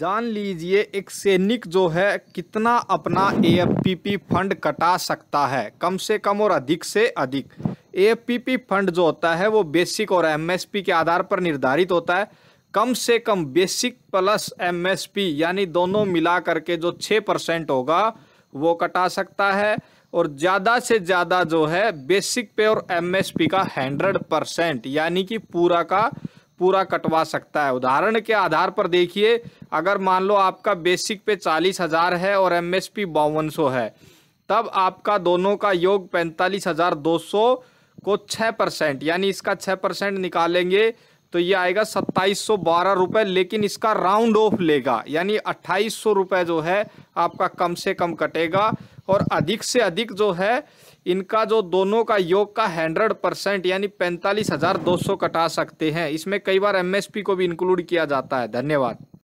जान लीजिए एक सैनिक जो है कितना अपना ए फंड कटा सकता है कम से कम और अधिक से अधिक ए फंड जो होता है वो बेसिक और एमएसपी के आधार पर निर्धारित होता है कम से कम बेसिक प्लस एमएसपी यानी दोनों मिला करके जो छः परसेंट होगा वो कटा सकता है और ज़्यादा से ज़्यादा जो है बेसिक पे और एमएसपी का हंड्रेड परसेंट यानी कि पूरा का पूरा कटवा सकता है उदाहरण के आधार पर देखिए अगर मान लो आपका बेसिक पे चालीस हज़ार है और एम एस पी बावन सौ है तब आपका दोनों का योग पैंतालीस हज़ार दो सौ को छः परसेंट यानी इसका छः परसेंट निकालेंगे तो ये आएगा सत्ताईस सौ बारह रुपये लेकिन इसका राउंड ऑफ लेगा यानी अट्ठाईस सौ रुपये जो है आपका कम से कम कटेगा और अधिक से अधिक जो है इनका जो दोनों का योग का हंड्रेड परसेंट यानी पैंतालीस हज़ार दो सौ कटा सकते हैं इसमें कई बार एमएसपी को भी इंक्लूड किया जाता है धन्यवाद